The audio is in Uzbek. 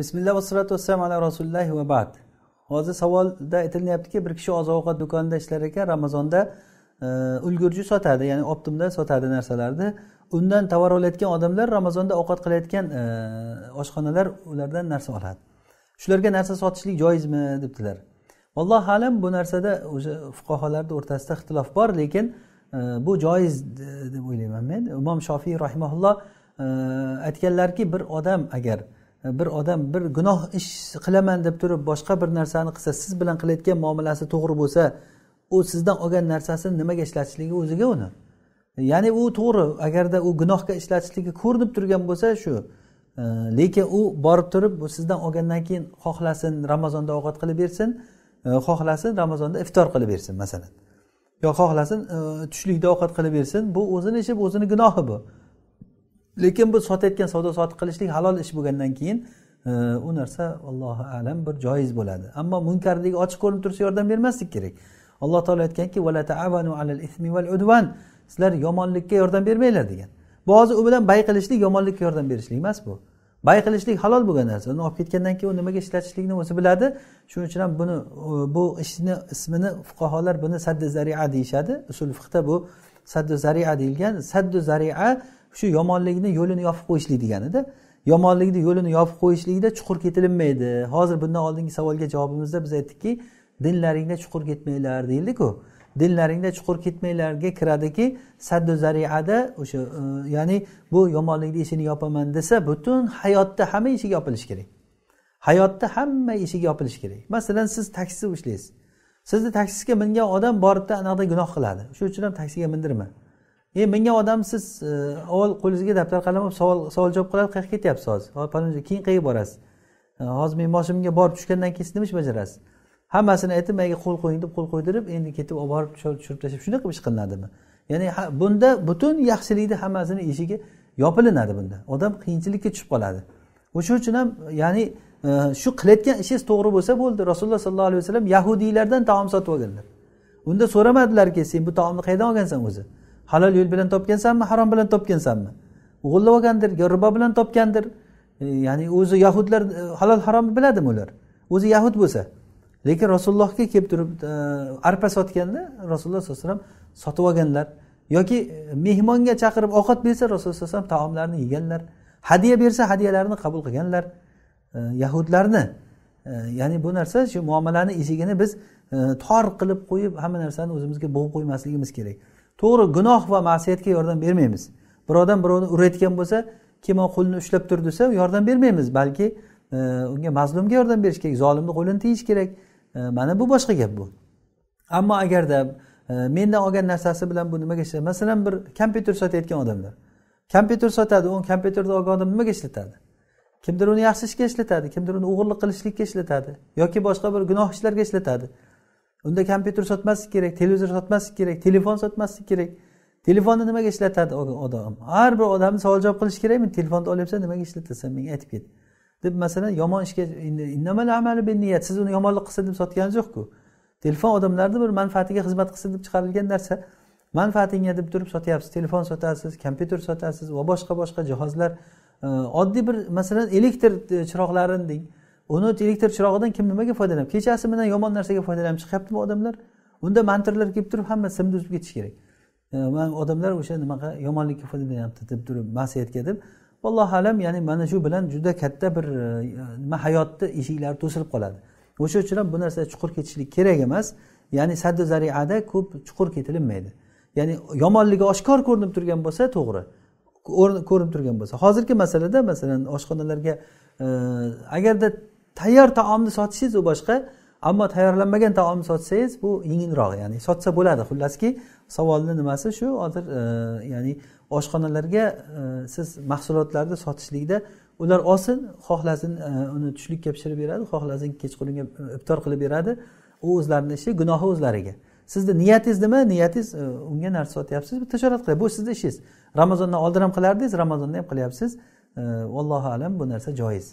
bismillah vassalotu vassalam ala rasulillah va bad hozir savolda aytilyaptiki bir kishi oziq ovqat do'konida ishlar ekan ramazonda e, ulgurji sotadi ya'ni optimda sotadi narsalarni undan tovar olayotgan odamlar ramazonda ovqat qilayotgan e, oshxonalar ulardan narsa oladi shularga narsa sotishlik joizmi debdilar allohu alam bu narsada o'sha fuqarolarni o'rtasida ixtilof bor lekin e, bu joiz deb o'ylayman men imom shofiy rahimaulloh aytganlarki bir odam agar bir odam bir gunoh ish qilaman deb turib boshqa bir narsani qilsa siz bilan qilayotgan muomalasi to'g'ri bo'lsa u sizdan olgan narsasini nimaga ishlatishligi o'ziga uni ya'ni u to'g'ri agarda u gunohga ishlatishligi ko'rinib turgan bo'lsa shu e, lekin u borib turib bu sizdan olgandan keyin xohlasin ramazonda ovqat qilib bersin e, xohlasin ramazonda iftor qilib bersin masalan yo xohlasin e, tushlikda ovqat qilib bersin bu o'zini ishi bu o'zini gunohi bu lekin bu sotayotgan savdo sotiq qilishlik halol ish bo'lgandan keyin e, u narsa allohu alam bir joiz bo'ladi ammo munkardagi ochiq ko'rinib tursa yordam bermaslik kerak alloh taolo aytganki sizlar yomonlikka yordam bermanglar degan bu hozir u bilan bay qilishlik yomonlikka yordam berishlik emas bu bay qilishlik halol bo'lgan narsa uni olib ketgandan keyin u nimaga ishlatishlikni o'zi biladi shuning uchun ham buni e, bu ishni ismini fuqarolar buni saddi zaria deyishadi usul fiqda bu saddu zaria deyilgan saddu zaria shu yomonlikni yo'lini yopib qo'yishlik deganida yomonlikni yo'lini yopib qo'yishlikda chuqur ketilinmaydi hozir bundan oldingi savolga javobimizda biz aytdikki dinlaringda chuqur ketmanglar deyildiku dinlaringda chuqur ketmanglarga kiradiki saddu zariada o'sha e, ya'ni bu yomonlikni eshigini yopaman desa butun hayotda hamma eshik yopilishi kerak hayotda hamma eshik yopilishi kerak masalan siz taksi ishlaysiz sizni taksiga mingan odam boribdi anaqada gunoh qiladi shuning uchun ham taksiga mindirma e mingan odam siz e, avval qo'lingizga daftar qalam olib savol savol javob qiladi qayerga ketyapsiz hozir palonchi keyin qayerga borasiz e, hozir men boshimga borib tushgandan keyin siz nima ish bajarasiz hammasini aytib manga qo'l qo'ying deb qo'l qo'ydirib endi ketib olib borib tushirib tashlab shunaqa ish qilinadimi ya'ni bunda butun yaxshilikni hammasini eshigi yopilinadi bunda odam qiyinchilikka tushib qoladi o'sha uchun ham ya'ni e, shu qilayotgan ishingiz to'g'ri bo'lsa bo'ldi rasululloh sollallohu alayhi vasallam yahudiylardan taom sotib olganlar unda so'ramadilarki sen bu taomni qayerdan olgansan o'zi halol yo'l bilan topgansanmi harom bilan topgansanmi o'g'illab olgandir yo ribo bilan topgandir e, ya'ni o'zi yahudlar e, halol haromni biladimi ular o'zi yahud bo'lsa lekin rasulullohga kelib turib e, arpa sotganda rasululloh sallallohu alayhi vasallam sotib olganlar yoki mehmonga chaqirib ovqat bersa rasululloh sallallohu alayhi vasallam taomlarni yeganlar hadya bersa hadyalarini qabul qilganlar yahudlarni ya'ni bu narsa shu muomalani eshigini biz tor qilib qo'yib hamma narsani o'zimizga bo'g'ib qo'ymasligimiz kerak to'g'ri gunoh va ma'siyatga yordam bermaymiz bir odam birovni urayotgan bo'lsa kim qo'lini ushlab tur desa yordam bermaymiz balki e, unga mazlumga yordam berish kerak zolimni qo'lini tiyish kerak e, mana bu boshqa gap bu ammo agarda e, mendan olgan narsasi bilan bu nimaga ishlatadi masalan bir kompyuter sotayotgan odamlar kompyuter sotadi u kompyuterni olgan odam nimaga ishlatadi kimdir uni yaxshi ishga ishlatadi kimdir uni o'g'irlik qilishlikka ishlatadi yoki boshqa bir gunoh ishlarga ishlatadi unda kompyuter sotmaslik kerak televizor sotmaslik kerak telefon sotmaslik kerak telefonni nimaga ishlatadi odam har bir odamni savol javob qilish kerakmi telefonni olyapsan nimaga ishlatasan menga aytib ket deb masalan yomon ishga niyat siz uni yomonlik qilsin deb sotganingiz yo'qku telefon odamlarni bir manfaatiga xizmat qilsin deb chiqarilgan narsa manfaatingga deb turib sotyapsiz telefon sotasiz kompyuter sotasiz va boshqa boshqa jihozlar e, oddiy bir masalan elektr e, chiroqlarini deng uni elektr chirog'idan kim nimaga foydalanib kechasi bilan yomon narsaga foydalanib chiqyaptimi odamlar unda mantirlar kelib turib hamma simni uzib ketish kerak e, man odamlar o'sha nimaga yomonlikka foydalanyapti deb turib masiyatga deb allohu alam ya'ni mana shu bilan juda katta bir e, nima hayotni eshiklari to'silib qoladi o'sha uchun ham bu narsa chuqur ketishlik kerak emas ya'ni saddi zariada ko'p chuqur ketilinmaydi ya'ni yomonligi oshkor ko'rinib turgan bo'lsa to'g'ri ko'rinib turgan bo'lsa hozirgi masalada masalan oshxonalarga e, agarda tayyor taomni sotishingiz u boshqa ammo tayyorlanmagan taomni sotsangiz bu yengilroq ya'ni sotsa bo'ladi xullaski savolni nimasi shu hozir e, ya'ni oshxonalarga e, siz mahsulotlarni sotishlikda ular olsin xohlasin e, uni tushlikka pishirib beradi xohlasin kechqurunga iftor qilib beradi u o'zlarini ishi gunohi o'zlariga sizni niyatingiz nima niyatingiz unga narsa sotyapsiz tijorat qilyapsiz bu sizni ishingiz ramazondan oldin ham qilardingiz ramazonda ham qilyapsiz allohu alam bu narsa joiz